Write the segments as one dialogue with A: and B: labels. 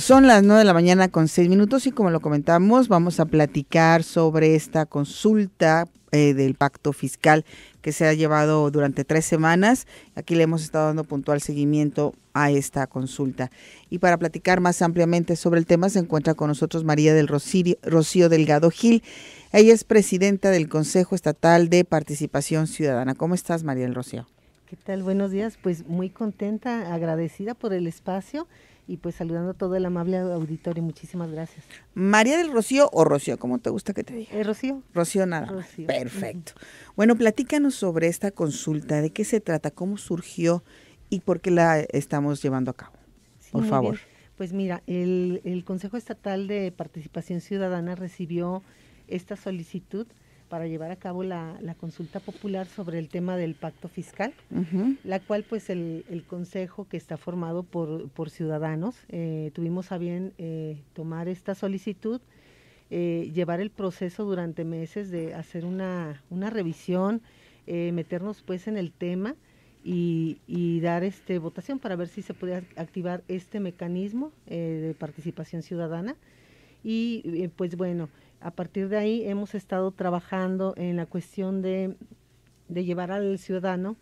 A: Son las 9 de la mañana con 6 minutos y como lo comentamos, vamos a platicar sobre esta consulta eh, del pacto fiscal que se ha llevado durante tres semanas. Aquí le hemos estado dando puntual seguimiento a esta consulta. Y para platicar más ampliamente sobre el tema se encuentra con nosotros María del Rocío, Rocío Delgado Gil. Ella es presidenta del Consejo Estatal de Participación Ciudadana. ¿Cómo estás, María del Rocío?
B: ¿Qué tal? Buenos días. Pues muy contenta, agradecida por el espacio y pues saludando a todo el amable auditorio. Muchísimas gracias.
A: María del Rocío o Rocío, como te gusta que te diga? Eh, Rocío. Rocío
B: nada. Perfecto.
A: Bueno, platícanos sobre esta consulta, de qué se trata, cómo surgió y por qué la estamos llevando a cabo.
B: por favor. Pues mira, el, el Consejo Estatal de Participación Ciudadana recibió esta solicitud para llevar a cabo la, consulta popular sobre el tema del pacto fiscal, la cual pues el, consejo que está formado por, ciudadanos, eh, tuvimos a bien eh, tomar esta solicitud, eh, llevar el proceso durante meses de hacer una, revisión, meternos pues en el tema y, dar este votación para ver si se podía activar este mecanismo de participación ciudadana. Y pues bueno, a partir de ahí hemos estado trabajando en la cuestión de, llevar al ciudadano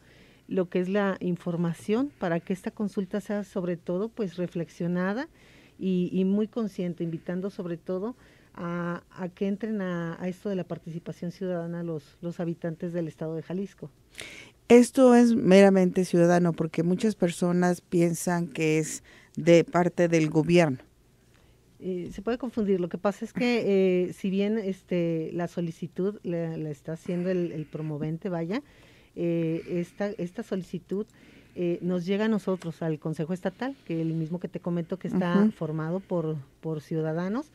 B: lo que es la información para que esta consulta sea sobre todo pues reflexionada y, muy consciente, invitando sobre todo a, que entren a, esto de la participación ciudadana los, los habitantes del estado de Jalisco.
A: Esto es meramente ciudadano porque muchas personas piensan que es de parte del gobierno
B: eh, se puede confundir. Lo que pasa es que eh, si bien este, la solicitud la, está haciendo el, promovente, vaya, eh, esta, solicitud nos llega a nosotros, al Consejo Estatal, que el mismo que te comento que está formado por, por ciudadanos.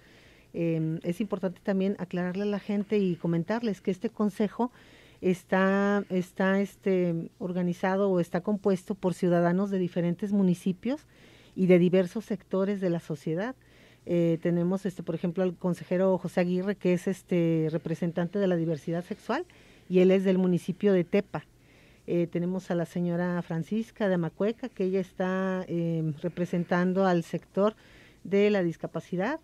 B: Em, es importante también aclararle a la gente y comentarles que este consejo está, está este, organizado o está compuesto por ciudadanos de diferentes municipios y de diversos sectores de la sociedad. Eh, tenemos, este, por ejemplo, al consejero José Aguirre, que es este representante de la diversidad sexual, y él es del municipio de Tepa. Eh, tenemos a la señora Francisca de Amacueca, que ella está em, representando al sector de la discapacidad.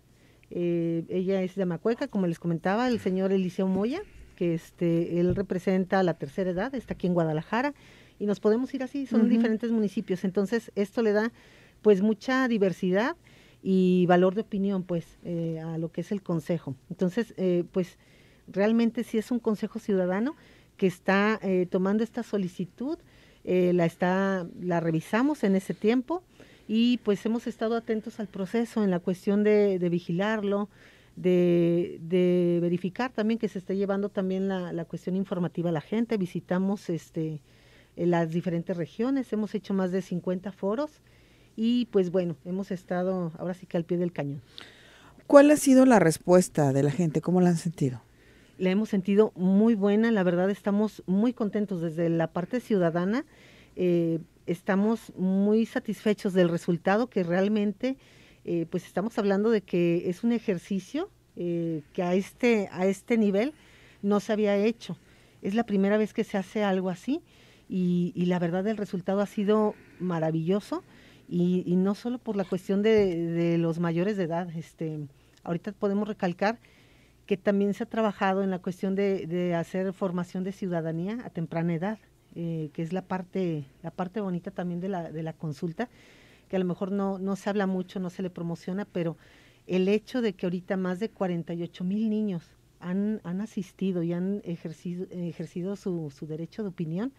B: Eh, ella es de Amacueca, como les comentaba, el señor Eliseo Moya, que este, él representa a la tercera edad, está aquí en Guadalajara, y nos podemos ir así, son diferentes municipios. Entonces, esto le da pues mucha diversidad y valor de opinión, pues, eh, a lo que es el consejo. Entonces, eh, pues, realmente sí es un consejo ciudadano que está eh, tomando esta solicitud, la está, la revisamos en ese tiempo y pues hemos estado atentos al proceso en la cuestión de, vigilarlo, de, verificar también que se esté llevando también la, cuestión informativa a la gente. Visitamos este las diferentes regiones, hemos hecho más de 50 foros y pues bueno, hemos estado ahora sí que al pie del cañón. ¿Cuál ha
A: sido la respuesta de la gente? ¿Cómo la han sentido?
B: La hemos sentido muy buena, la verdad estamos muy contentos desde la parte ciudadana, eh, estamos muy satisfechos del resultado que realmente, eh, pues estamos hablando de que es un ejercicio eh, que a este, a este nivel no se había hecho. Es la primera vez que se hace algo así y la verdad el resultado ha sido maravilloso y, no solo por la cuestión de, los mayores de edad. Este, ahorita podemos recalcar que también se ha trabajado en la cuestión de, hacer formación de ciudadanía a temprana edad, eh, que es la parte, la parte bonita también de la, de la consulta, que a lo mejor no, no se habla mucho, no se le promociona, pero el hecho de que ahorita más de 48 mil niños han, han, asistido y han ejercido, ejercido su, su, derecho de opinión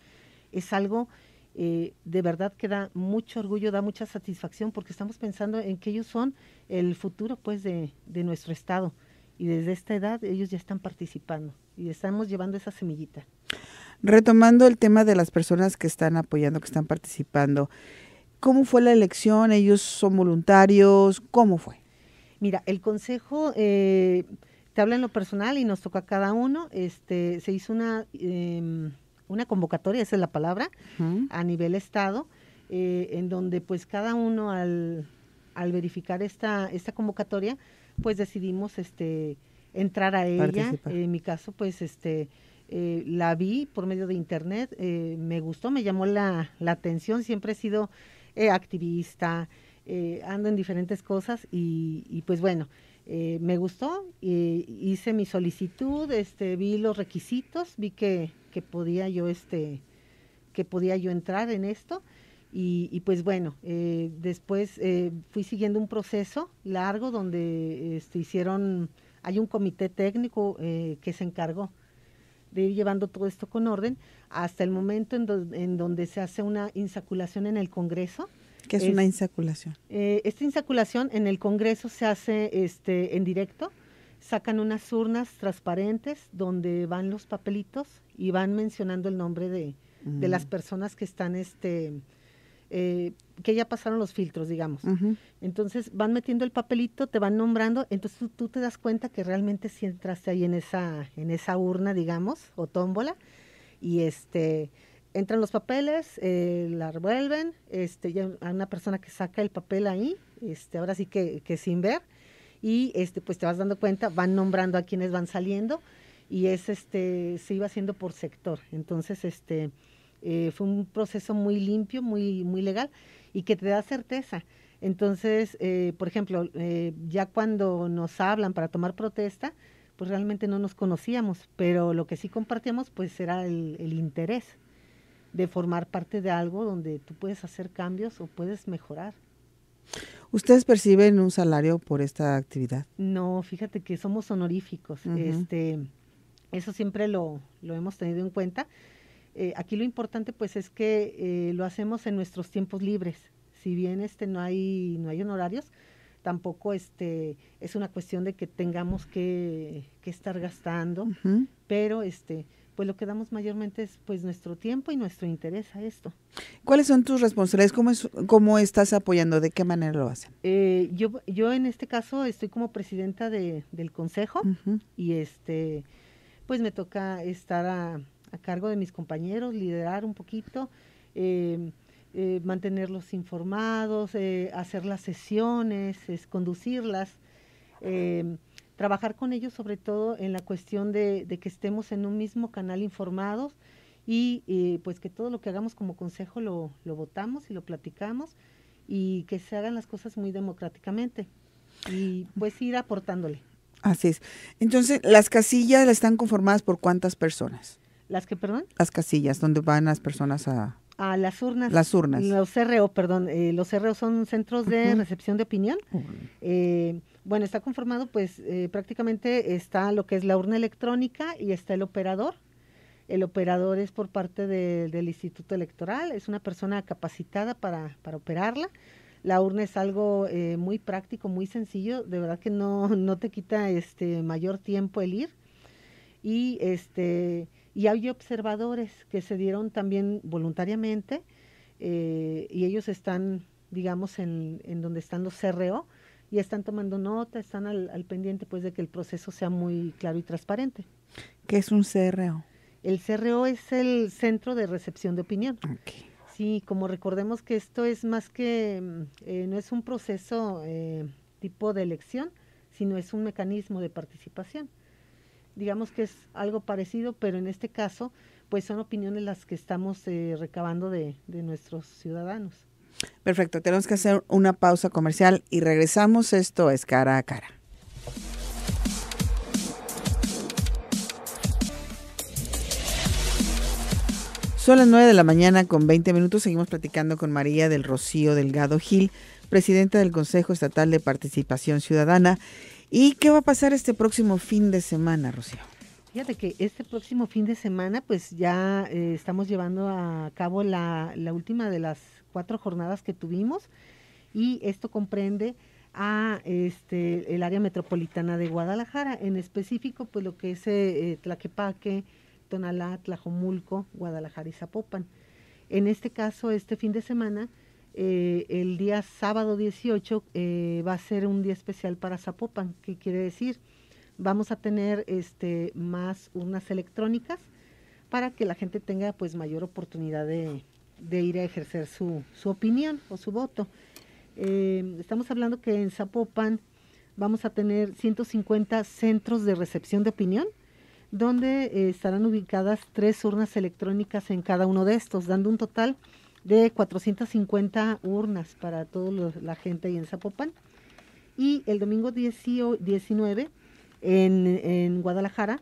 B: es algo eh, de verdad que da mucho orgullo, da mucha satisfacción porque estamos pensando en que ellos son el futuro pues de, nuestro estado y desde esta edad ellos ya están participando y estamos llevando esa semillita.
A: Retomando el tema de las personas que están apoyando, que están participando, ¿cómo fue la elección? ¿Ellos son voluntarios? ¿Cómo fue?
B: Mira, el consejo, eh, te habla en lo personal y nos toca a cada uno, este, se hizo una... Em, una convocatoria, esa es la palabra, a nivel Estado, eh, en donde pues cada uno al, verificar esta, esta convocatoria, pues decidimos este entrar a ella. en mi caso, pues este eh, la vi por medio de internet, eh, me gustó, me llamó la, la atención, siempre he sido activista, eh, ando en diferentes cosas y, pues bueno, eh, me gustó, eh, hice mi solicitud, este, vi los requisitos, vi que, podía yo este, que podía yo entrar en esto. Y, pues bueno, eh, después fui siguiendo un proceso largo donde este, hicieron, hay un comité técnico que se encargó de ir llevando todo esto con orden hasta el momento en donde se hace una insaculación en el Congreso ¿Qué es, una
A: insaculación?
B: Eh, esta insaculación en el Congreso se hace este, en directo. Sacan unas urnas transparentes donde van los papelitos y van mencionando el nombre de, de las mm. personas que están este, eh, que ya pasaron los filtros, digamos. Entonces van metiendo el papelito, te van nombrando, entonces tú, tú, te das cuenta que realmente si entraste ahí en esa, en esa urna, digamos, o tómbola, y este, entran los papeles, eh, la revuelven, este, ya hay una persona que saca el papel ahí, este, ahora sí que, sin ver, y este, pues te vas dando cuenta, van nombrando a quienes van saliendo, y es este, se iba haciendo por sector. Entonces, este, eh, fue un proceso muy limpio, muy, muy legal, y que te da certeza. Entonces, eh, por ejemplo, ya cuando nos hablan para tomar protesta, pues realmente no nos conocíamos, pero lo que sí compartíamos pues era el interés de formar parte de algo donde tú puedes hacer cambios o puedes mejorar.
A: ¿Ustedes perciben un salario por esta actividad?
B: No, fíjate que somos honoríficos. este, eso siempre lo, lo, hemos tenido en cuenta. Eh, aquí lo importante pues es que eh, lo hacemos en nuestros tiempos libres. Si bien este, no, hay, no hay honorarios, tampoco este, es una cuestión de que tengamos que, estar gastando, pero este, pues lo que damos mayormente es pues nuestro tiempo y nuestro interés a esto.
A: ¿Cuáles son tus responsabilidades? ¿Cómo, cómo estás apoyando? ¿De qué manera lo hacen?
B: Eh, yo, yo en este caso estoy como presidenta de, del consejo y este pues me toca estar a, cargo de mis compañeros, liderar un poquito, em, eh, mantenerlos informados, eh, hacer las sesiones, conducirlas. Em, trabajar con ellos sobre todo en la cuestión de, que estemos en un mismo canal informados y eh, pues que todo lo que hagamos como consejo lo, votamos y lo platicamos y que se hagan las cosas muy democráticamente y pues ir aportándole.
A: Así es. Entonces, las casillas están conformadas por cuántas personas? ¿Las que, perdón? Las casillas, donde van las personas a...
B: A las urnas. Las urnas. Los CRO, perdón. Eh, los CRO son centros de recepción de opinión. Bueno, está conformado, pues eh, prácticamente está lo que es la urna electrónica y está el operador. El operador es por parte del Instituto Electoral, es una persona capacitada para, operarla. La urna es algo eh, muy práctico, muy sencillo, de verdad que no, te quita este mayor tiempo el ir. Y este y hay observadores que se dieron también voluntariamente eh, y ellos están, digamos, en, en donde están los CRO, y están tomando nota, están al, pendiente pues de que el proceso sea muy claro y transparente.
A: ¿Qué es un CRO?
B: El CRO es el Centro de Recepción de Opinión. Sí, como recordemos que esto es más que, mm, eh, no es un proceso eh, tipo de elección, sino es un mecanismo de participación. Digamos que es algo parecido, pero en este caso, pues son opiniones las que estamos eh, recabando de, de nuestros ciudadanos.
A: Perfecto, tenemos que hacer una pausa comercial y regresamos. Esto es cara a cara. Son las 9 de la mañana con 20 minutos. Seguimos platicando con María del Rocío Delgado Gil, presidenta del Consejo Estatal de Participación Ciudadana. ¿Y qué va a pasar este próximo fin de semana, Rocío?
B: Fíjate que este próximo fin de semana, pues ya eh, estamos llevando a cabo la última de las cuatro jornadas que tuvimos y esto comprende a este el área metropolitana de Guadalajara, en específico pues lo que es eh, eh, Tlaquepaque, Tonalá, Tlajomulco, Guadalajara y Zapopan. En este caso, este fin de semana, eh, el día sábado 18 va a ser un día especial para Zapopan, ¿Qué quiere decir, vamos a tener este más unas electrónicas para que la gente tenga pues mayor oportunidad de, de ir a ejercer su, su opinión o su voto. Eh, estamos hablando que en Zapopan vamos a tener 150 centros de recepción de opinión, donde eh, estarán ubicadas tres urnas electrónicas en cada uno de estos, dando un total de 450 urnas para toda la gente ahí en Zapopan. Y el domingo 19 en, en Guadalajara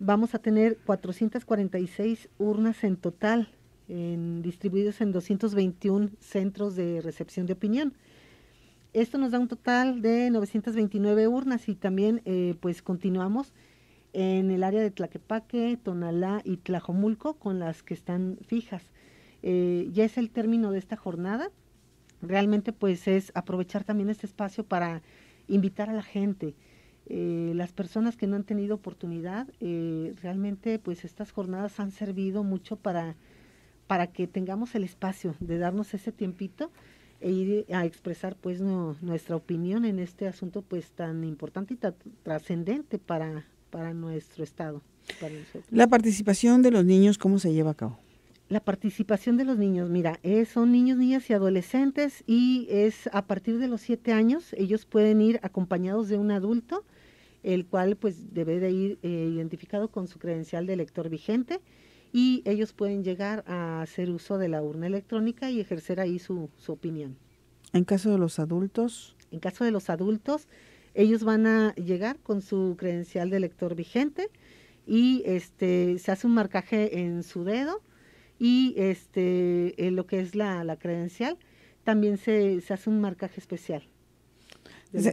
B: vamos a tener 446 urnas en total distribuidos en 221 centros de recepción de opinión. Esto nos da un total de 929 urnas y también eh, pues continuamos en el área de Tlaquepaque, Tonalá y Tlajomulco con las que están fijas. Eh, ya es el término de esta jornada. Realmente pues es aprovechar también este espacio para invitar a la gente. Eh, las personas que no han tenido oportunidad, realmente pues estas jornadas han servido mucho para para que tengamos el espacio de darnos ese tiempito e ir a expresar pues nuestra opinión en este asunto pues tan importante y tan trascendente para, para nuestro estado. la
A: participación de los niños, ¿cómo se lleva a cabo?
B: La participación de los niños, mira, eh, son niños, niñas y adolescentes y es a partir de los siete años, ellos pueden ir acompañados de un adulto, el cual pues debe de ir eh, identificado con su credencial de lector vigente y ellos pueden llegar a hacer uso de la urna electrónica y ejercer ahí su, su opinión. En caso de los adultos. En caso de los adultos, ellos van a llegar con su credencial de lector vigente y este se hace un marcaje en su dedo y este en lo que es la, la credencial también se, se hace un marcaje especial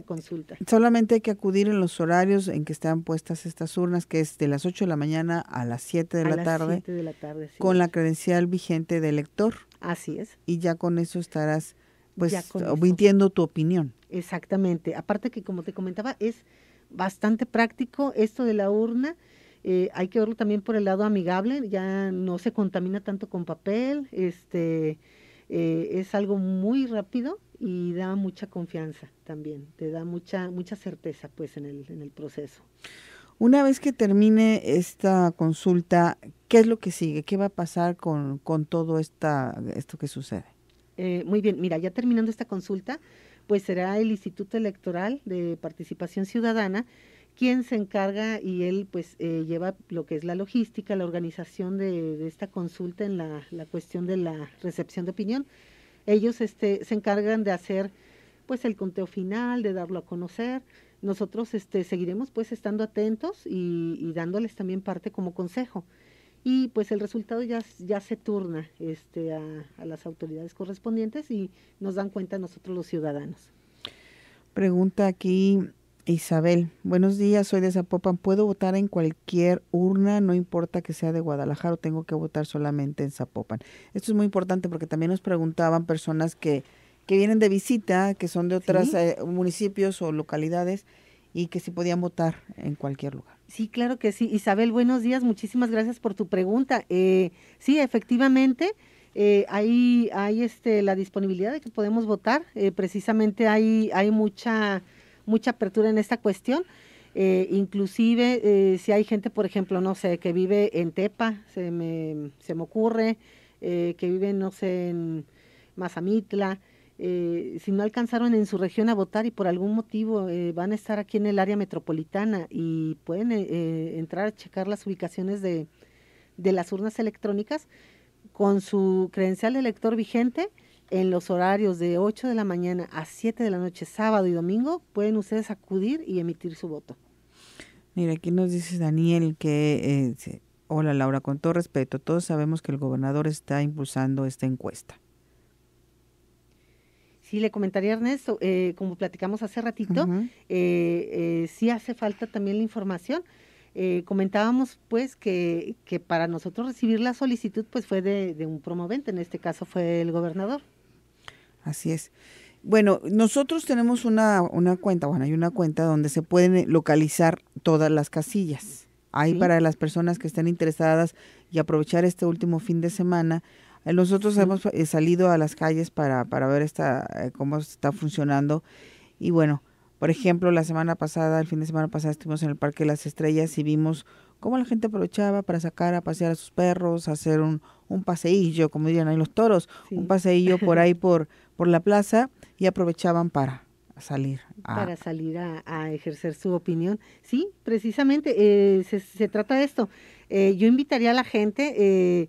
B: consulta.
A: Solamente hay que acudir en los horarios en que están puestas estas urnas, que es de las 8 de la mañana a las 7 de, la, tarde,
B: Con la credencial vigente de lector Así es. Y ya con eso estarás pues omitiendo tu opinión. Exactamente. Aparte que como te comentaba, es bastante práctico esto de la urna. Eh, hay que verlo también por el lado amigable, ya no se contamina tanto con papel, este eh, es algo muy rápido y da mucha confianza también, te da mucha, mucha certeza pues en el, en el proceso.
A: Una vez que termine esta consulta, ¿qué es lo que sigue? ¿Qué va a pasar con, todo esta, esto que sucede?
B: Eh, muy bien, mira, ya terminando esta consulta, pues será el Instituto Electoral de Participación Ciudadana quien se encarga y él pues eh, lleva lo que es la logística, la organización de, esta consulta en la, la cuestión de la recepción de opinión ellos este, se encargan de hacer pues el conteo final, de darlo a conocer. Nosotros este, seguiremos pues estando atentos y, dándoles también parte como consejo. Y pues el resultado ya, se turna este, a, a las autoridades correspondientes y nos dan cuenta nosotros los ciudadanos.
A: Pregunta aquí Isabel, buenos días, soy de Zapopan. ¿Puedo votar en cualquier urna? No importa que sea de Guadalajara o tengo que votar solamente en Zapopan. Esto es muy importante porque también nos preguntaban personas que, que vienen de visita, que son de otros eh, municipios o localidades y que sí podían votar en cualquier lugar.
B: Sí, claro que sí. Isabel, buenos días, muchísimas gracias por tu pregunta. Eh, sí, efectivamente. Eh, hay, hay este, la disponibilidad de que podemos votar. Eh, precisamente hay, hay mucha mucha apertura en esta cuestión. Eh, inclusive eh, si hay gente, por ejemplo, no sé, que vive en Tepa, se me, se me ocurre, eh, que vive, no sé, en Mazamitla, si no alcanzaron en su región a votar y por algún motivo van a estar aquí en el área metropolitana y pueden entrar a checar las ubicaciones de, de las urnas electrónicas con su credencial de elector vigente en los horarios de 8 de la mañana a 7 de la noche, sábado y domingo, pueden ustedes acudir y emitir su voto.
A: Mira, aquí nos dice Daniel que, eh, hola Laura, con todo respeto, todos sabemos que el gobernador está impulsando esta encuesta.
B: Sí, le comentaría Ernesto, eh, como platicamos hace ratito, eh, sí hace falta también la información. comentábamos pues que, que, para nosotros recibir la solicitud pues fue de un promovente, en este caso fue el gobernador.
A: Así es. Bueno, nosotros tenemos una, cuenta, bueno, hay una cuenta donde se pueden localizar todas las casillas. Ahí para las personas que estén interesadas y aprovechar este último fin de semana. Eh, nosotros hemos eh, salido a las calles para, ver esta, eh, cómo está funcionando. Y bueno, por ejemplo, la semana pasada, el fin de semana pasada, estuvimos en el Parque de las Estrellas y vimos cómo la gente aprovechaba para sacar a pasear a sus perros, hacer un, un paseillo, como dirían ahí los toros, un paseillo por ahí por, por la plaza y aprovechaban para salir.
B: para salir a, ejercer su opinión. Sí, precisamente eh, se, trata de esto. Eh, yo invitaría a la gente eh,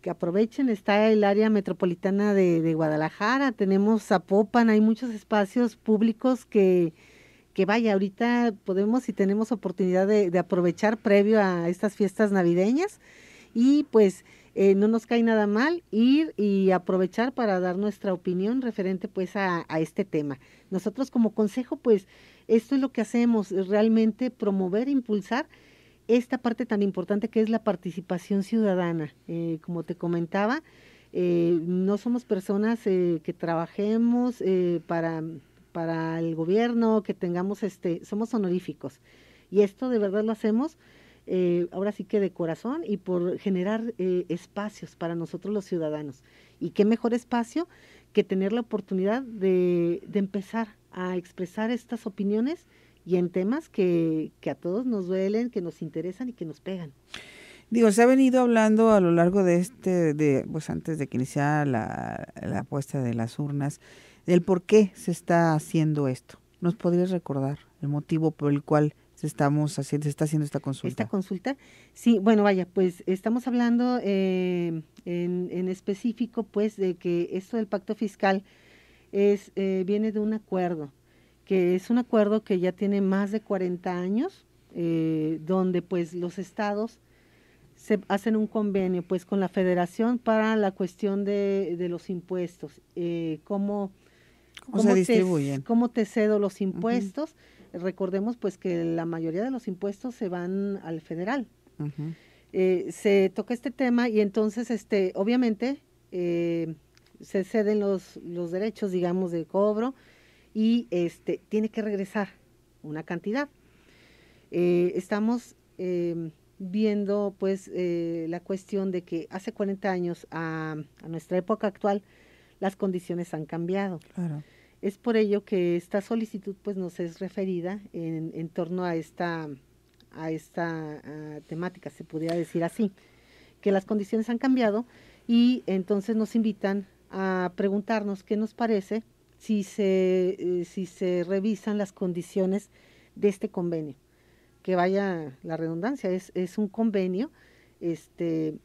B: que aprovechen, está el área metropolitana de, Guadalajara, tenemos Zapopan, hay muchos espacios públicos que, que vaya, ahorita podemos y tenemos oportunidad de aprovechar previo a estas fiestas navideñas y pues eh, no nos cae nada mal ir y aprovechar para dar nuestra opinión referente pues a, este tema. Nosotros como consejo pues esto es lo que hacemos, realmente promover, impulsar esta parte tan importante que es la participación ciudadana. Eh, como te comentaba, eh, no somos personas que trabajemos para, para el gobierno, que tengamos, este, somos honoríficos. Y esto de verdad lo hacemos eh, ahora sí que de corazón y por generar eh, espacios para nosotros los ciudadanos. Y qué mejor espacio que tener la oportunidad de, empezar a expresar estas opiniones y en temas que, a todos nos duelen, que nos interesan y que nos pegan.
A: Digo, se ha venido hablando a lo largo de este, de, pues antes de que iniciara la, la puesta de las urnas, del por qué se está haciendo esto. ¿Nos podrías recordar el motivo por el cual estamos haciendo, se está haciendo esta consulta. Esta consulta,
B: sí, bueno, vaya, pues estamos hablando eh, en, en, específico, pues, de que esto del pacto fiscal es eh, viene de un acuerdo, que es un acuerdo que ya tiene más de 40 años, eh, donde pues los estados se hacen un convenio pues con la federación para la cuestión de, de los impuestos, eh, cómo, cómo, se distribuyen, te, cómo te cedo los impuestos. Recordemos pues que la mayoría de los impuestos se van al federal. Eh, se toca este tema y entonces, este, obviamente, eh, se ceden los, los derechos, digamos, de cobro y este, tiene que regresar una cantidad. Eh, estamos em, viendo pues la cuestión de que hace 40 años a, a nuestra época actual las condiciones han cambiado. Claro. Es por ello que esta solicitud pues, nos es referida en, torno a esta, a esta ah, temática, se podría decir así, que las condiciones han cambiado y entonces nos invitan a preguntarnos qué nos parece si se, eh, si se revisan las condiciones de este convenio. Que vaya la redundancia, es, un convenio este,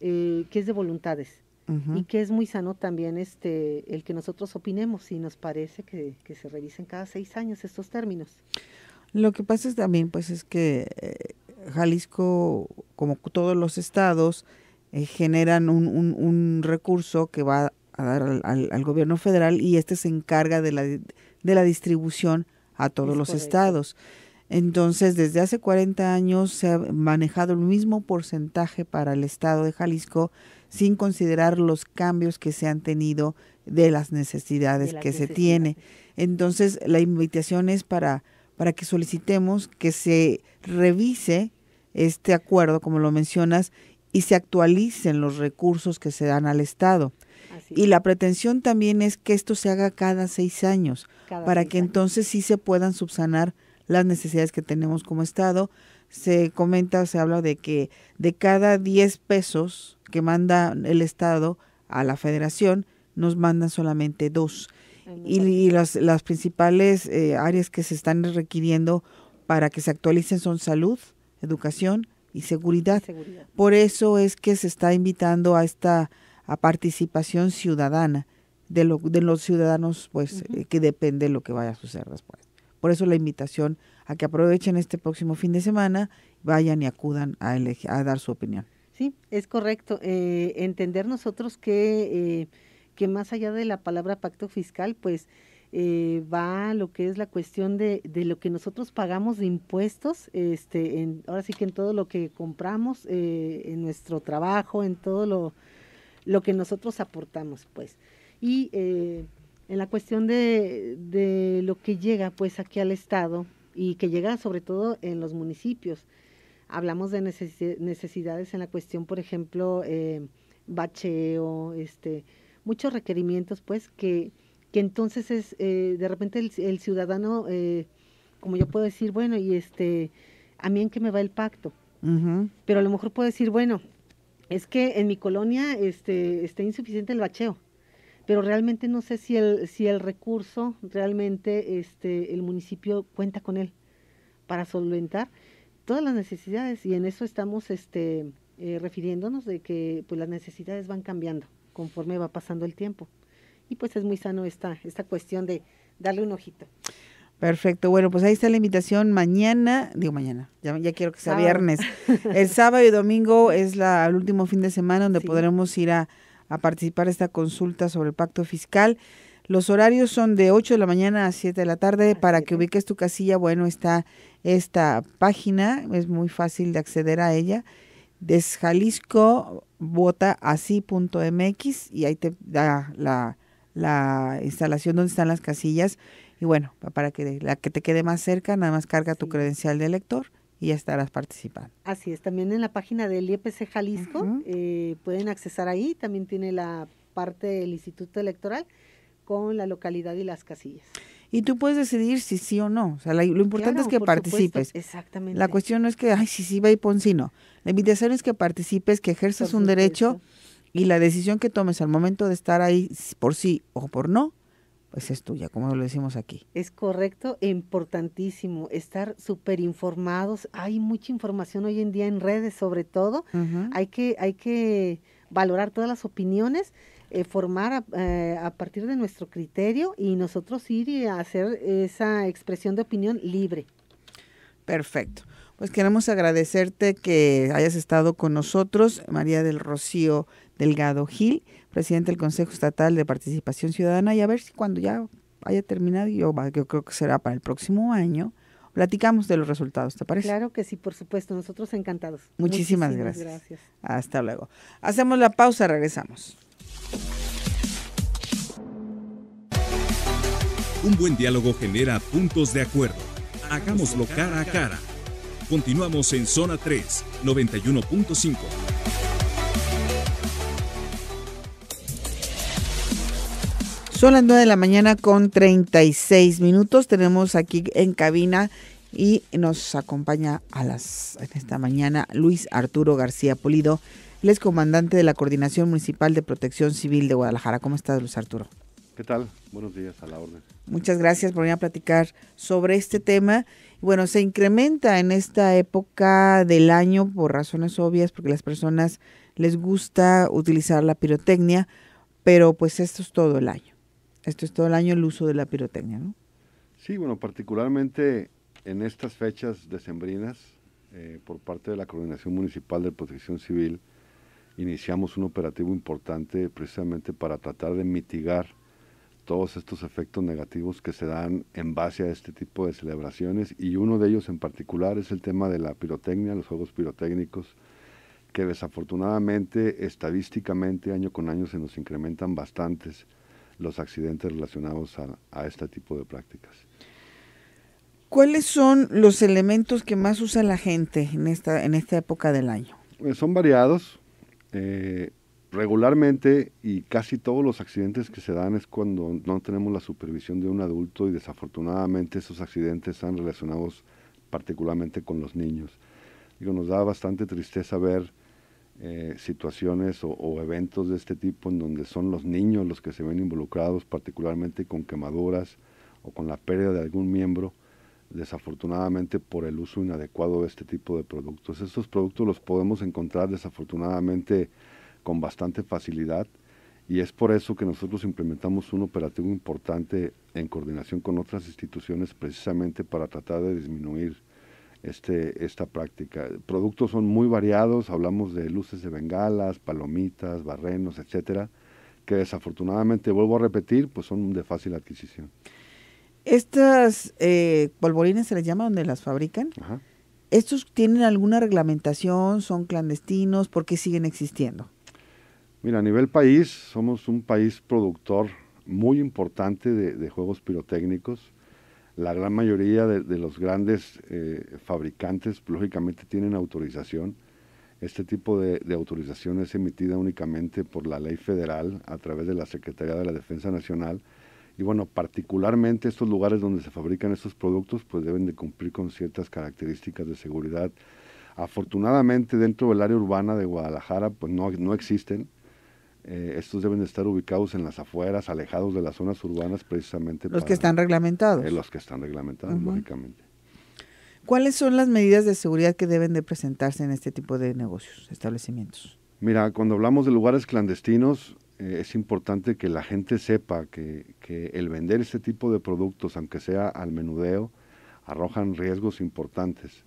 B: eh, que es de voluntades y que es muy sano también este, el que nosotros opinemos y nos parece que, se revisen cada seis años estos términos.
A: Lo que pasa es también, pues, es que eh, Jalisco, como todos los estados, eh, generan un, recurso que va a dar al, gobierno federal y este se encarga de la, de la distribución a todos los estados. Entonces, desde hace 40 años se ha manejado el mismo porcentaje para el estado de Jalisco sin considerar los cambios que se han tenido de las necesidades que se tiene. Entonces, la invitación es para, para que solicitemos que se revise este acuerdo, como lo mencionas, y se actualicen los recursos que se dan al Estado. y la pretensión también es que esto se haga cada seis años, para que entonces sí se puedan subsanar las necesidades que tenemos como Estado. Se comenta, se habla de que de cada 10 pesos que manda el Estado a la Federación, nos mandan solamente dos. Y, las, principales eh, áreas que se están requiriendo para que se actualicen son salud, educación y seguridad. Por eso es que se está invitando a esta participación ciudadana de, de los ciudadanos, pues eh, que depende de lo que vaya a suceder después. Por eso la invitación a que aprovechen este próximo fin de semana, vayan y acudan a, a dar su opinión.
B: Sí, es correcto. Eh, entender nosotros que, eh, que más allá de la palabra pacto fiscal, pues eh, va lo que es la cuestión de, lo que nosotros pagamos de impuestos, este, en, ahora sí que en todo lo que compramos, en nuestro trabajo, en todo lo, lo que nosotros aportamos, pues. Y en la cuestión de, de, lo que llega pues aquí al Estado y que llega sobre todo en los municipios. Hablamos de necesidades en la cuestión, por ejemplo, eh, bacheo, este, muchos requerimientos pues que, que entonces es eh, de repente el, ciudadano, eh, como yo puedo decir, bueno, y este, a mí en qué me va el pacto. Pero a lo mejor puedo decir, bueno, es que en mi colonia este, está insuficiente el bacheo pero realmente no sé si el, si el recurso, realmente este, el municipio cuenta con él para solventar todas las necesidades y en eso estamos este, eh, refiriéndonos de que pues, las necesidades van cambiando conforme va pasando el tiempo. Y pues es muy sano esta, esta cuestión de darle un ojito.
A: Perfecto, bueno, pues ahí está la invitación mañana, digo mañana, ya, quiero que sea viernes. El sábado y domingo es la, el último fin de semana donde podremos ir a, a participar de esta consulta sobre el pacto fiscal. Los horarios son de 8 de la mañana a 7 de la tarde. Para que ubiques tu casilla, bueno, está esta página, es muy fácil de acceder a ella. Desjalisco vota así.mx y ahí te da la, la instalación donde están las casillas. Y bueno, para que la que te quede más cerca, nada más carga tu credencial de elector y ya estarás participando.
B: Así es, también en la página del IEPC Jalisco eh, pueden accesar ahí, también tiene la parte del Instituto Electoral con la localidad y las casillas.
A: Y tú puedes decidir si sí o no. O sea, lo importante es que participes.
B: Exactamente. La cuestión
A: no es que, ay, sí, sí, va y pon sí, no. La invitación es que participes, que ejerzas un derecho y la decisión que tomes al momento de estar ahí por sí o por no, pues es tuya, como lo decimos aquí.
B: Es correcto importantísimo estar súper informados. Hay mucha información hoy en día en redes, sobre todo. Hay que, hay que valorar todas las opiniones, eh, formar a, eh, a, partir de nuestro criterio y nosotros ir y hacer esa expresión de opinión libre.
A: Perfecto. Pues queremos agradecerte que hayas estado con nosotros, María del Rocío Delgado Gil presidente del Consejo Estatal de Participación Ciudadana, y a ver si cuando ya haya terminado, yo, creo que será para el próximo año, platicamos de los resultados, ¿te parece? Claro
B: que sí, por supuesto, nosotros encantados. Muchísimas, gracias. gracias.
A: Hasta luego. Hacemos la pausa, regresamos.
C: Un buen diálogo genera puntos de acuerdo. Hagámoslo cara a cara. Continuamos en zona 3, 91.5.
A: Son las 9 de la mañana con 36 minutos. Tenemos aquí en cabina y nos acompaña a las en esta mañana Luis Arturo García Polido. el es comandante de la Coordinación Municipal de Protección Civil de Guadalajara. ¿Cómo estás, Luis Arturo?
C: ¿Qué tal? Buenos días, a la orden.
A: Muchas gracias por venir a platicar sobre este tema. Bueno, se incrementa en esta época del año por razones obvias, porque las personas les gusta utilizar la pirotecnia, pero pues esto es todo el año. Esto es todo el año el uso de la pirotecnia, ¿no?
C: Sí, bueno, particularmente en estas fechas decembrinas, eh, por parte de la Coordinación Municipal de Protección Civil, iniciamos un operativo importante precisamente para tratar de mitigar todos estos efectos negativos que se dan en base a este tipo de celebraciones y uno de ellos en particular es el tema de la pirotecnia, los juegos pirotécnicos, que desafortunadamente estadísticamente año con año se nos incrementan bastantes los accidentes relacionados a, este tipo de prácticas.
A: ¿Cuáles son los elementos que más usa la gente en esta, en esta época del año?
C: Eh, son variados. Eh, regularmente y casi todos los accidentes que se dan es cuando no tenemos la supervisión de un adulto y desafortunadamente esos accidentes están relacionados particularmente con los niños. Digo, nos da bastante tristeza ver eh, situaciones o, eventos de este tipo en donde son los niños los que se ven involucrados, particularmente con quemaduras o con la pérdida de algún miembro, desafortunadamente por el uso inadecuado de este tipo de productos. Estos productos los podemos encontrar desafortunadamente con bastante facilidad y es por eso que nosotros implementamos un operativo importante en coordinación con otras instituciones precisamente para tratar de disminuir este, esta práctica. Productos son muy variados, hablamos de luces de bengalas, palomitas, barrenos, etcétera, que desafortunadamente, vuelvo a repetir, pues son de fácil adquisición.
A: Estas eh, polvorines se les llama donde las fabrican. ¿Estos tienen alguna reglamentación? ¿Son clandestinos? ¿Por qué siguen existiendo?
C: Mira, a nivel país, somos un país productor muy importante de, de juegos pirotécnicos. La gran mayoría de, los grandes eh, fabricantes, lógicamente, tienen autorización. Este tipo de, autorización es emitida únicamente por la ley federal a través de la Secretaría de la Defensa Nacional. Y bueno, particularmente estos lugares donde se fabrican estos productos, pues deben de cumplir con ciertas características de seguridad. Afortunadamente dentro del área urbana de Guadalajara, pues no, no existen. Eh, estos deben de estar ubicados en las afueras, alejados de las zonas urbanas precisamente. Los que están reglamentados. Eh, los que están reglamentados, lógicamente.
A: ¿Cuáles son las medidas de seguridad que deben de presentarse en este tipo de negocios, establecimientos?
C: Mira, cuando hablamos de lugares clandestinos, eh, es importante que la gente sepa que, el vender este tipo de productos, aunque sea al menudeo, arrojan riesgos importantes.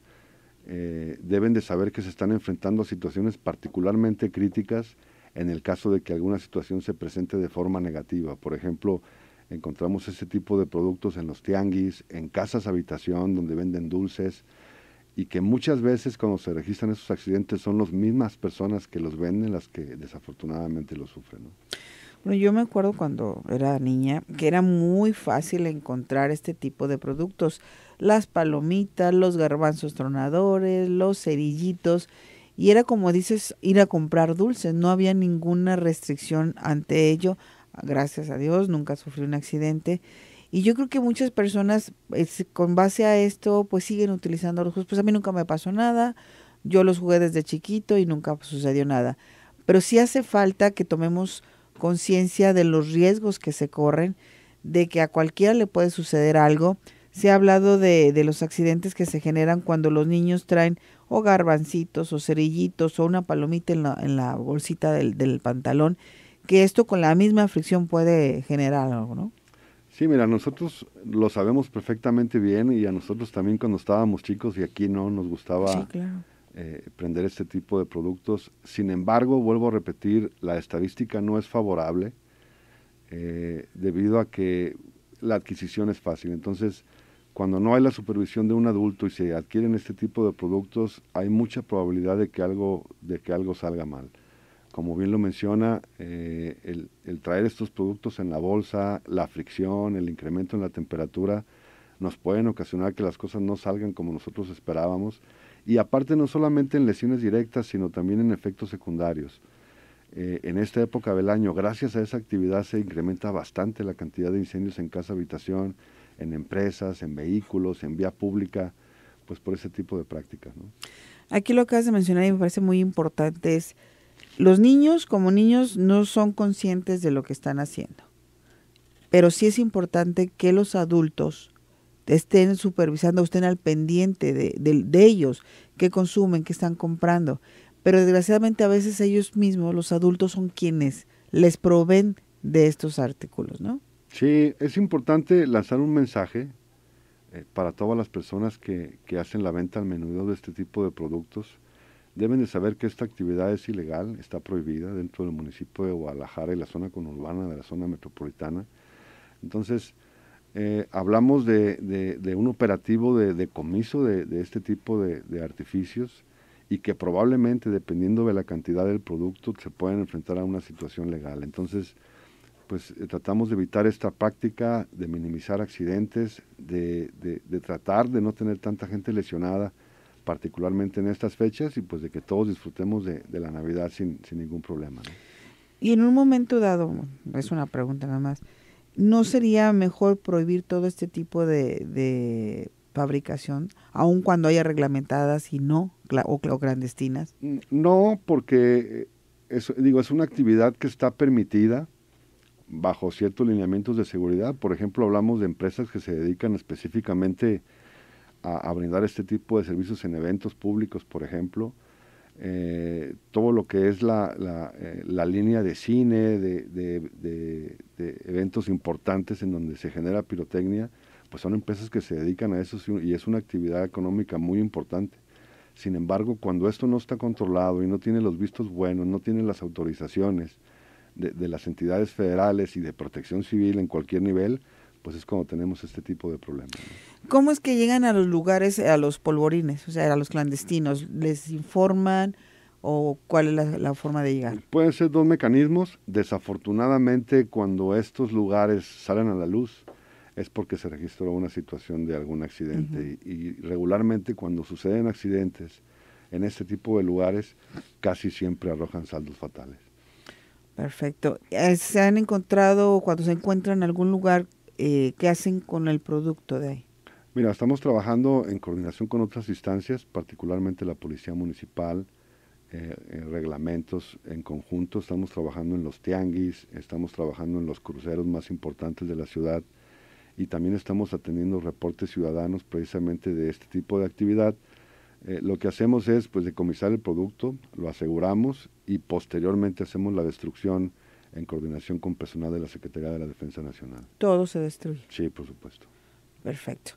C: deben de saber que se están enfrentando a situaciones particularmente críticas en el caso de que alguna situación se presente de forma negativa. Por ejemplo, encontramos ese tipo de productos en los tianguis, en casas habitación donde venden dulces y que muchas veces cuando se registran esos accidentes son las mismas personas que los venden las que desafortunadamente los sufren.
A: Bueno, yo me acuerdo cuando era niña que era muy fácil encontrar este tipo de productos, las palomitas, los garbanzos tronadores, los cerillitos y era como dices, ir a comprar dulces, no había ninguna restricción ante ello. Ah, gracias a Dios, nunca sufrí un accidente. Y yo creo que muchas personas pues, con base a esto pues siguen utilizando los juegos. Pues a mí nunca me pasó nada, yo los jugué desde chiquito y nunca sucedió nada. Pero sí hace falta que tomemos conciencia de los riesgos que se corren, de que a cualquiera le puede suceder algo. Se ha hablado de, de los accidentes que se generan cuando los niños traen o garbancitos o cerillitos o una palomita en la, en la bolsita del, pantalón, que esto con la misma fricción puede generar algo, ¿no?
C: Sí, mira, nosotros lo sabemos perfectamente bien y a nosotros también cuando estábamos chicos y aquí no nos gustaba eh, prender este tipo de productos. Sin embargo, vuelvo a repetir, la estadística no es favorable eh, debido a que la adquisición es fácil. Entonces, cuando no hay la supervisión de un adulto y se adquieren este tipo de productos, hay mucha probabilidad de que algo, de que algo salga mal. Como bien lo menciona, eh, el, traer estos productos en la bolsa, la fricción, el incremento en la temperatura, nos pueden ocasionar que las cosas no salgan como nosotros esperábamos. Y aparte no solamente en lesiones directas, sino también en efectos secundarios. Eh, en esta época del año, gracias a esa actividad, se incrementa bastante la cantidad de incendios en casa habitación, en empresas, en vehículos, en vía pública, pues por ese tipo de prácticas. ¿no?
A: Aquí lo que acabas de mencionar y me parece muy importante es, los niños como niños no son conscientes de lo que están haciendo, pero sí es importante que los adultos estén supervisando, estén al pendiente de, de, de ellos, qué consumen, qué están comprando. Pero desgraciadamente a veces ellos mismos, los adultos, son quienes les proveen de estos artículos, ¿no?
C: Sí, es importante lanzar un mensaje eh, para todas las personas que, que hacen la venta al menudo de este tipo de productos. Deben de saber que esta actividad es ilegal, está prohibida dentro del municipio de Guadalajara y la zona conurbana de la zona metropolitana. Entonces, eh, hablamos de, de, un operativo de comiso de, de, este tipo de, artificios y que probablemente, dependiendo de la cantidad del producto, se pueden enfrentar a una situación legal. Entonces, pues eh, tratamos de evitar esta práctica, de minimizar accidentes, de, de, tratar de no tener tanta gente lesionada, particularmente en estas fechas, y pues de que todos disfrutemos de, la Navidad sin, sin ningún problema.
A: Y en un momento dado, es una pregunta nada más, ¿no sería mejor prohibir todo este tipo de fabricación, aun cuando haya reglamentadas y no, o, o clandestinas?
C: Mm, no, porque eh, eso, digo, es una actividad que está permitida, bajo ciertos lineamientos de seguridad. Por ejemplo, hablamos de empresas que se dedican específicamente a, brindar este tipo de servicios en eventos públicos, por ejemplo. Eh, todo lo que es la, eh, línea de cine, de, de, eventos importantes en donde se genera pirotecnia, pues son empresas que se dedican a eso y es una actividad económica muy importante. Sin embargo, cuando esto no está controlado y no tiene los vistos buenos, no tiene las autorizaciones, de, las entidades federales y de protección civil en cualquier nivel, pues es cuando tenemos este tipo de problemas.
A: ¿Cómo es que llegan a los lugares, a los polvorines, o sea, a los clandestinos? ¿Les informan o cuál es la, forma de llegar?
C: Pueden ser dos mecanismos. Desafortunadamente, cuando estos lugares salen a la luz, es porque se registró una situación de algún accidente. y, regularmente cuando suceden accidentes en este tipo de lugares, casi siempre arrojan saldos fatales.
A: Perfecto. Eh, ¿Se han encontrado, cuando se encuentran en algún lugar, eh, qué hacen con el producto de ahí?
C: Mira, estamos trabajando en coordinación con otras instancias, particularmente la Policía Municipal, eh, en reglamentos en conjunto. Estamos trabajando en los tianguis, estamos trabajando en los cruceros más importantes de la ciudad y también estamos atendiendo reportes ciudadanos precisamente de este tipo de actividad. lo que hacemos es pues decomisar el producto, lo aseguramos y posteriormente hacemos la destrucción en coordinación con personal de la Secretaría de la Defensa Nacional.
A: Todo se destruye.
C: Sí, por supuesto.
A: Perfecto.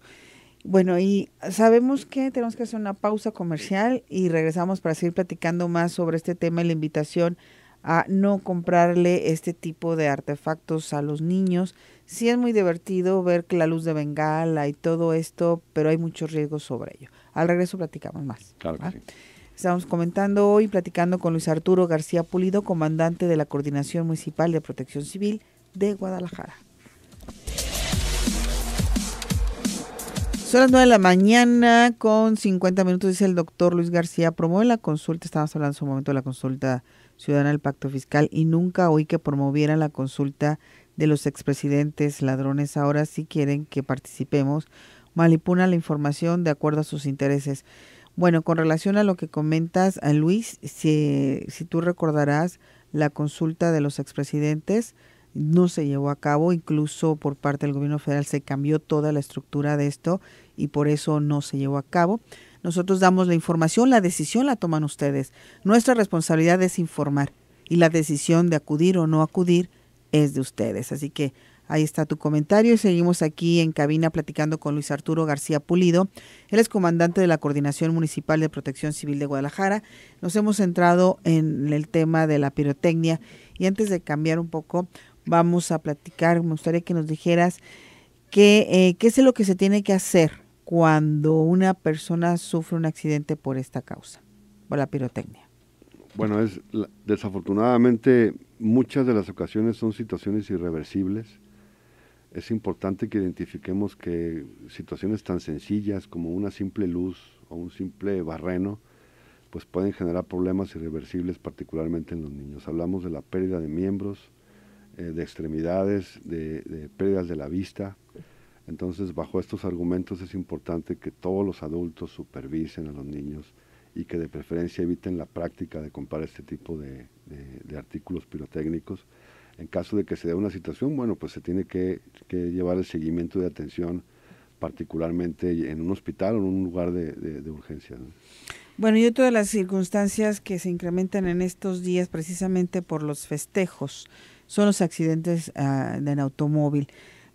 A: Bueno, y sabemos que tenemos que hacer una pausa comercial y regresamos para seguir platicando más sobre este tema y la invitación a no comprarle este tipo de artefactos a los niños. Sí es muy divertido ver la luz de Bengala y todo esto, pero hay muchos riesgos sobre ello. Al regreso platicamos más. Claro que sí. Estamos comentando hoy, platicando con Luis Arturo García Pulido, comandante de la Coordinación Municipal de Protección Civil de Guadalajara. Son las nueve de la mañana con 50 minutos, dice el doctor Luis García. Promueve la consulta, estábamos hablando en su momento de la consulta ciudadana del pacto fiscal y nunca oí que promoviera la consulta de los expresidentes ladrones. Ahora sí quieren que participemos. Manipulan la información de acuerdo a sus intereses. Bueno, con relación a lo que comentas, eh, Luis, si, si tú recordarás, la consulta de los expresidentes no se llevó a cabo, incluso por parte del gobierno federal se cambió toda la estructura de esto y por eso no se llevó a cabo. Nosotros damos la información, la decisión la toman ustedes. Nuestra responsabilidad es informar y la decisión de acudir o no acudir es de ustedes. Así que Ahí está tu comentario y seguimos aquí en cabina platicando con Luis Arturo García Pulido. Él es comandante de la Coordinación Municipal de Protección Civil de Guadalajara. Nos hemos centrado en el tema de la pirotecnia y antes de cambiar un poco vamos a platicar. Me gustaría que nos dijeras qué eh, es lo que se tiene que hacer cuando una persona sufre un accidente por esta causa, por la pirotecnia.
C: Bueno, es desafortunadamente muchas de las ocasiones son situaciones irreversibles es importante que identifiquemos que situaciones tan sencillas como una simple luz o un simple barreno, pues pueden generar problemas irreversibles, particularmente en los niños. Hablamos de la pérdida de miembros, eh, de extremidades, de, pérdidas de la vista. Entonces, bajo estos argumentos es importante que todos los adultos supervisen a los niños y que de preferencia eviten la práctica de comprar este tipo de artículos pirotécnicos en caso de que se dé una situación, bueno, pues se tiene que, llevar el seguimiento de atención, particularmente en un hospital o en un lugar de, urgencia.
A: Bueno, y otra de las circunstancias que se incrementan en estos días precisamente por los festejos son los accidentes ah, en automóvil.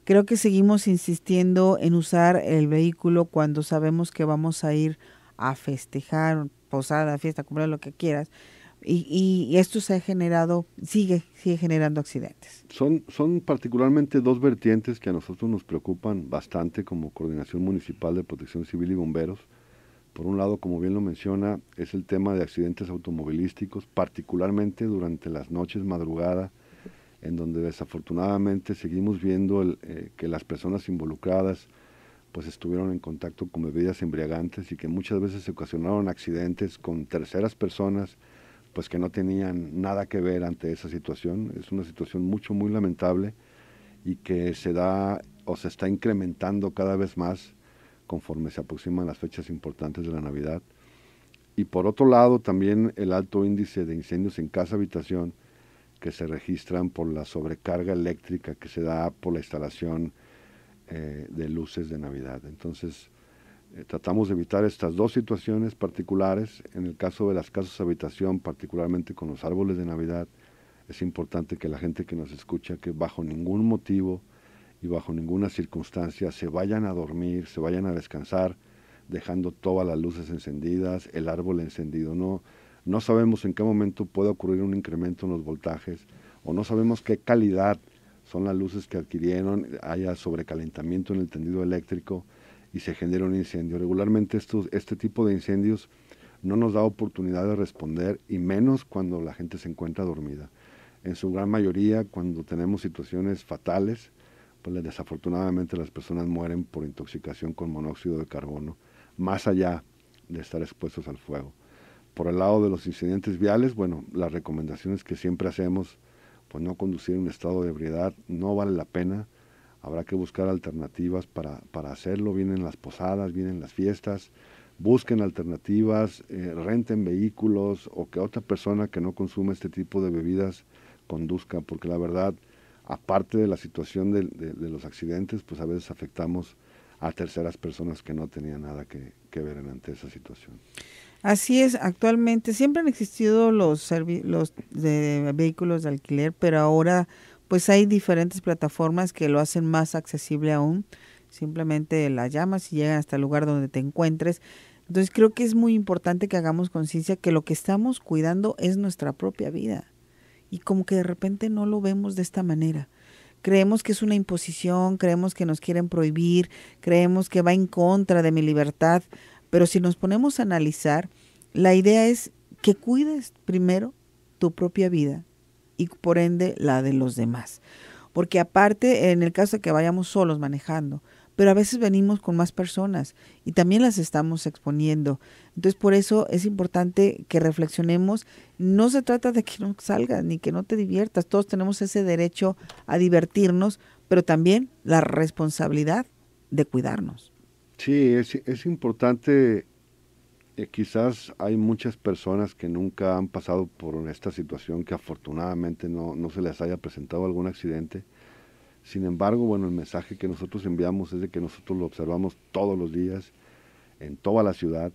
A: Creo que seguimos insistiendo en usar el vehículo cuando sabemos que vamos a ir a festejar, posada, fiesta, comprar lo que quieras y, esto se ha generado, sigue, sigue generando accidentes.
C: Son, son particularmente dos vertientes que a nosotros nos preocupan bastante como Coordinación Municipal de Protección Civil y Bomberos. Por un lado, como bien lo menciona, es el tema de accidentes automovilísticos, particularmente durante las noches madrugada, en donde desafortunadamente seguimos viendo eh, que las personas involucradas pues estuvieron en contacto con bebidas embriagantes y que muchas veces se ocasionaron accidentes con terceras personas pues que no tenían nada que ver ante esa situación. Es una situación mucho, muy lamentable y que se da o se está incrementando cada vez más conforme se aproximan las fechas importantes de la Navidad. Y por otro lado, también el alto índice de incendios en casa habitación que se registran por la sobrecarga eléctrica que se da por la instalación eh, de luces de Navidad. Entonces, eh, tratamos de evitar estas dos situaciones particulares. En el caso de las casas de habitación, particularmente con los árboles de Navidad, es importante que la gente que nos escucha, que bajo ningún motivo y bajo ninguna circunstancia se vayan a dormir, se vayan a descansar, dejando todas las luces encendidas, el árbol encendido. No, no sabemos en qué momento puede ocurrir un incremento en los voltajes o no sabemos qué calidad son las luces que adquirieron, haya sobrecalentamiento en el tendido eléctrico y se genera un incendio. Regularmente estos, este tipo de incendios no nos da oportunidad de responder y menos cuando la gente se encuentra dormida. En su gran mayoría, cuando tenemos situaciones fatales, pues desafortunadamente las personas mueren por intoxicación con monóxido de carbono, más allá de estar expuestos al fuego. Por el lado de los incidentes viales, bueno, las recomendaciones que siempre hacemos, pues no conducir en un estado de ebriedad, no vale la pena habrá que buscar alternativas para, para hacerlo. Vienen las posadas, vienen las fiestas, busquen alternativas, eh, renten vehículos o que otra persona que no consume este tipo de bebidas conduzca, porque la verdad, aparte de la situación de, los accidentes, pues a veces afectamos a terceras personas que no tenían nada que, ver ante esa situación.
A: Así es, actualmente siempre han existido los, de vehículos de alquiler, pero ahora pues hay diferentes plataformas que lo hacen más accesible aún. Simplemente la llamas y llegan hasta el lugar donde te encuentres. Entonces creo que es muy importante que hagamos conciencia que lo que estamos cuidando es nuestra propia vida. Y como que de repente no lo vemos de esta manera. Creemos que es una imposición, creemos que nos quieren prohibir, creemos que va en contra de mi libertad. Pero si nos ponemos a analizar, la idea es que cuides primero tu propia vida y por ende la de los demás. Porque aparte, en el caso de que vayamos solos manejando, pero a veces venimos con más personas y también las estamos exponiendo. Entonces, por eso es importante que reflexionemos. No se trata de que no salgas ni que no te diviertas. Todos tenemos ese derecho a divertirnos, pero también la responsabilidad de cuidarnos.
C: Sí, es, es importante eh, quizás hay muchas personas que nunca han pasado por esta situación, que afortunadamente no, se les haya presentado algún accidente. Sin embargo, bueno, el mensaje que nosotros enviamos es de que nosotros lo observamos todos los días en toda la ciudad,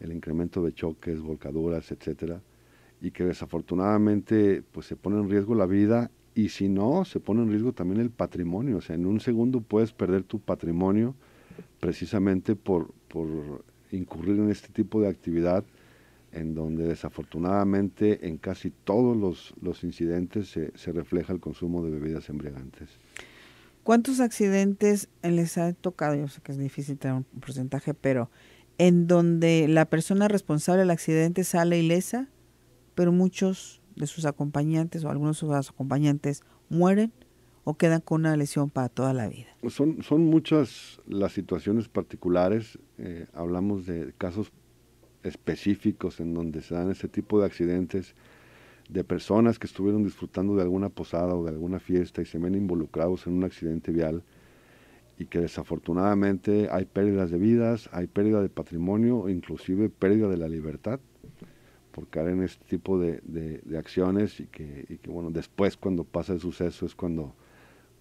C: el incremento de choques, volcaduras, etcétera, y que desafortunadamente pues se pone en riesgo la vida y si no, se pone en riesgo también el patrimonio. O sea, en un segundo puedes perder tu patrimonio precisamente por, por incurrir en este tipo de actividad en donde desafortunadamente en casi todos los, incidentes se, se, refleja el consumo de bebidas embriagantes.
A: ¿Cuántos accidentes les ha tocado? Yo sé que es difícil tener un porcentaje, pero en donde la persona responsable del accidente sale ilesa, pero muchos de sus acompañantes o algunos de sus acompañantes mueren o quedan con una lesión para toda la vida?
C: Pues son, son muchas las situaciones particulares, eh, hablamos de casos específicos en donde se dan este tipo de accidentes de personas que estuvieron disfrutando de alguna posada o de alguna fiesta y se ven involucrados en un accidente vial y que desafortunadamente hay pérdidas de vidas, hay pérdida de patrimonio, inclusive pérdida de la libertad por caer en este tipo de, de, de acciones y que, y que, bueno, después cuando pasa el suceso es cuando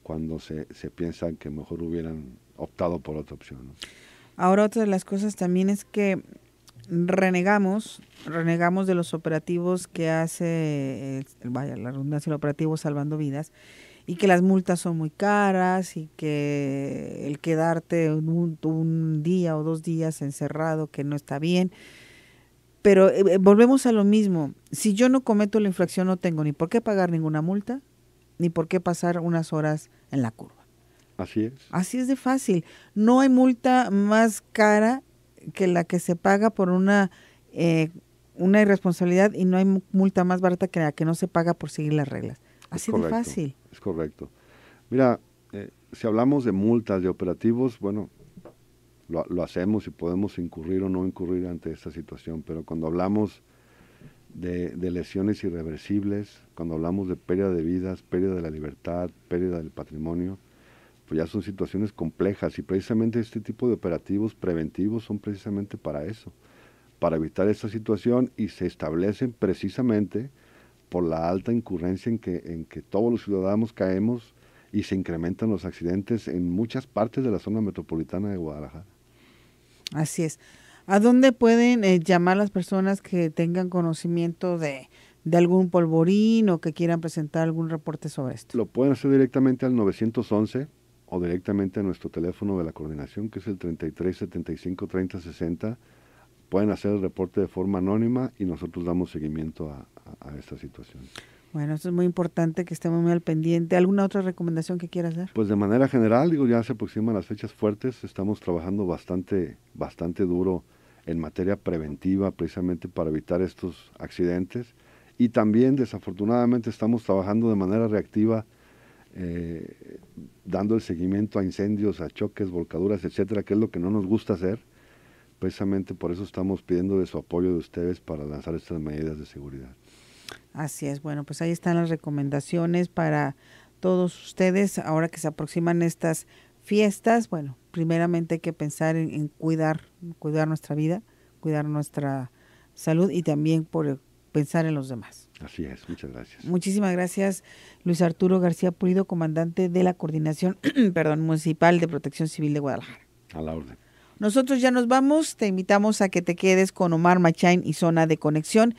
C: cuando se, se piensan que mejor hubieran optado por otra opción.
A: Ahora otra de las cosas también es que renegamos, renegamos de los operativos que hace, eh, vaya, la redundancia, el operativo Salvando Vidas, y que las multas son muy caras y que el quedarte un, día o dos días encerrado que no está bien. Pero eh, eh, volvemos a lo mismo, si yo no cometo la infracción no tengo ni por qué pagar ninguna multa, ni por qué pasar unas horas en la curva. Así es. Así es de fácil. No hay multa más cara que la que se paga por una, eh, una irresponsabilidad y no hay multa más barata que la que no se paga por seguir las reglas. Así de fácil.
C: Es correcto. Mira, eh, si hablamos de multas, de operativos, bueno, lo, lo, hacemos y podemos incurrir o no incurrir ante esta situación, pero cuando hablamos de, lesiones irreversibles, cuando hablamos de pérdida de vidas, pérdida de la libertad, pérdida del patrimonio, pues ya son situaciones complejas y precisamente este tipo de operativos preventivos son precisamente para eso, para evitar esta situación y se establecen precisamente por la alta incurrencia en que, en que todos los ciudadanos caemos y se incrementan los accidentes en muchas partes de la zona metropolitana de Guadalajara.
A: Así es. ¿A dónde pueden eh, llamar las personas que tengan conocimiento de, algún polvorín o que quieran presentar algún reporte sobre esto?
C: Lo pueden hacer directamente al 911 o directamente a nuestro teléfono de la coordinación, que es el 33 75 30 60. Pueden hacer el reporte de forma anónima y nosotros damos seguimiento a, esta situación.
A: Bueno, esto es muy importante que estemos muy al pendiente. ¿Alguna otra recomendación que quieras dar?
C: Pues de manera general, digo, ya se aproximan las fechas fuertes, estamos trabajando bastante, bastante duro en materia preventiva precisamente para evitar estos accidentes. Y también desafortunadamente estamos trabajando de manera reactiva eh, dando el seguimiento a incendios, a choques, volcaduras, etcétera, que es lo que no nos gusta hacer. Precisamente por eso estamos pidiendo de su apoyo de ustedes para lanzar estas medidas de seguridad.
A: Así es, bueno, pues ahí están las recomendaciones para todos ustedes ahora que se aproximan estas fiestas, bueno, primeramente hay que pensar en, cuidar, cuidar nuestra vida, cuidar nuestra salud y también por pensar en los demás.
C: Así es, muchas gracias.
A: Muchísimas gracias, Luis Arturo García Pulido, comandante de la Coordinación perdón, Municipal de Protección Civil de Guadalajara. A la orden. Nosotros ya nos vamos, te invitamos a que te quedes con Omar Machain y Zona de Conexión.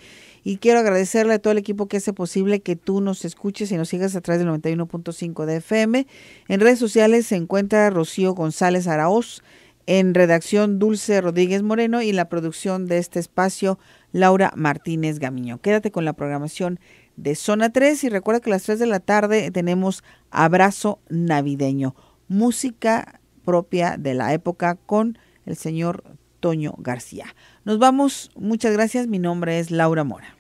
A: Y quiero agradecerle a todo el equipo que hace posible que tú nos escuches y nos sigas a través del 91.5 de FM. En redes sociales se encuentra Rocío González Araoz, en redacción Dulce Rodríguez Moreno y la producción de este espacio Laura Martínez Gamiño. Quédate con la programación de Zona 3 y recuerda que a las 3 de la tarde tenemos Abrazo Navideño, música propia de la época con el señor Toño García. Nos vamos, muchas gracias, mi nombre es Laura Mora.